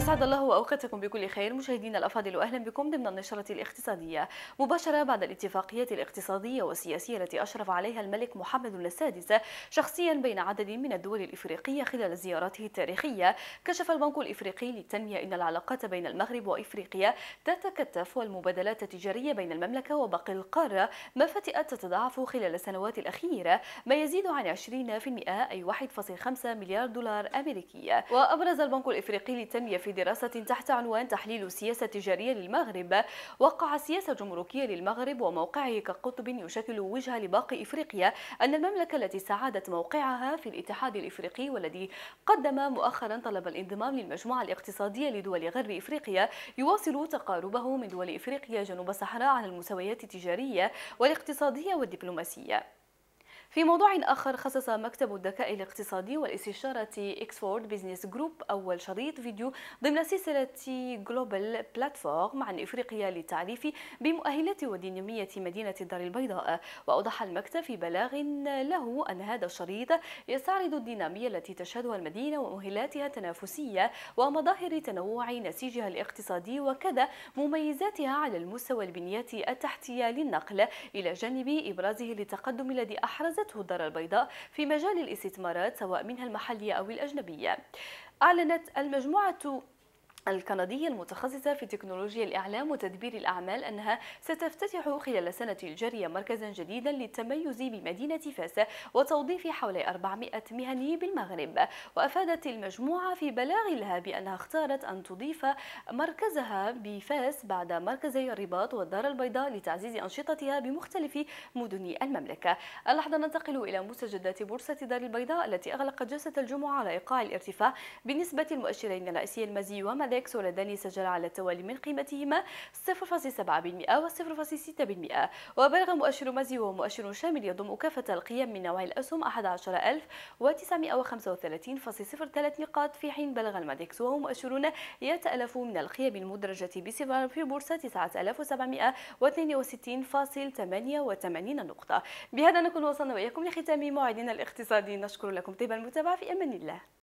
أسعد الله أوقاتكم بكل خير مشاهدينا الأفاضل أهلا بكم ضمن النشرة الاقتصادية مباشرة بعد الاتفاقية الاقتصادية والسياسية التي أشرف عليها الملك محمد السادس شخصيا بين عدد من الدول الإفريقية خلال زياراته التاريخية كشف البنك الإفريقي للتنمية أن العلاقات بين المغرب وإفريقيا تتكتف والمبادلات التجارية بين المملكة وباقي القارة ما فتئت تتضاعف خلال السنوات الأخيرة ما يزيد عن 20% أي 1.5 مليار دولار أمريكي وأبرز البنك الإفريقي للتنمية في في دراسة تحت عنوان تحليل السياسة التجارية للمغرب وقع السياسة الجمركية للمغرب وموقعه كقطب يشكل وجهة لباقي إفريقيا أن المملكة التي ساعدت موقعها في الاتحاد الإفريقي والذي قدم مؤخرا طلب الانضمام للمجموعة الاقتصادية لدول غرب إفريقيا يواصل تقاربه من دول إفريقيا جنوب الصحراء على المستويات التجارية والاقتصادية والدبلوماسية في موضوع آخر خصص مكتب الذكاء الاقتصادي والاستشارة إكسفورد بيزنس جروب أول شريط فيديو ضمن سلسلة جلوبال بلاتفورم عن إفريقيا للتعريف بمؤهلات ودينامية مدينة الدار البيضاء وأوضح المكتب في بلاغ له أن هذا الشريط يستعرض الدينامية التي تشهدها المدينة ومؤهلاتها التنافسية ومظاهر تنوع نسيجها الاقتصادي وكذا مميزاتها على المستوى البنيات التحتية للنقل إلى جانب إبرازه للتقدم الذي أحرز أبرزته الدار البيضاء في مجال الاستثمارات سواء منها المحلية أو الأجنبية أعلنت المجموعة الكندية المتخصصة في تكنولوجيا الإعلام وتدبير الأعمال أنها ستفتتح خلال السنة الجارية مركزا جديدا للتميز بمدينة فاس وتوظيف حوالي 400 مهني بالمغرب وأفادت المجموعة في بلاغ لها بأنها اختارت أن تضيف مركزها بفاس بعد مركزي الرباط والدار البيضاء لتعزيز أنشطتها بمختلف مدن المملكة اللحظة ننتقل إلى مستجدات بورصة دار البيضاء التي أغلقت جلسة الجمعة على إيقاع الارتفاع بنسبة المؤشرين الرئيسي المزي وما كادكس واللذان سجل على التوالي من قيمتهما 0.7% و 0.6% وبلغ مؤشر مازي وهو مؤشر شامل يضم كافة القيم من نوع الأسهم 11935.03 نقاط في حين بلغ الماديكس وهو مؤشر يتألف من القيم المدرجة بصفر في بورصة 9762.88 نقطة بهذا نكون وصلنا وإياكم لختام موعدنا الاقتصادي نشكر لكم طيب المتابعة في أمان الله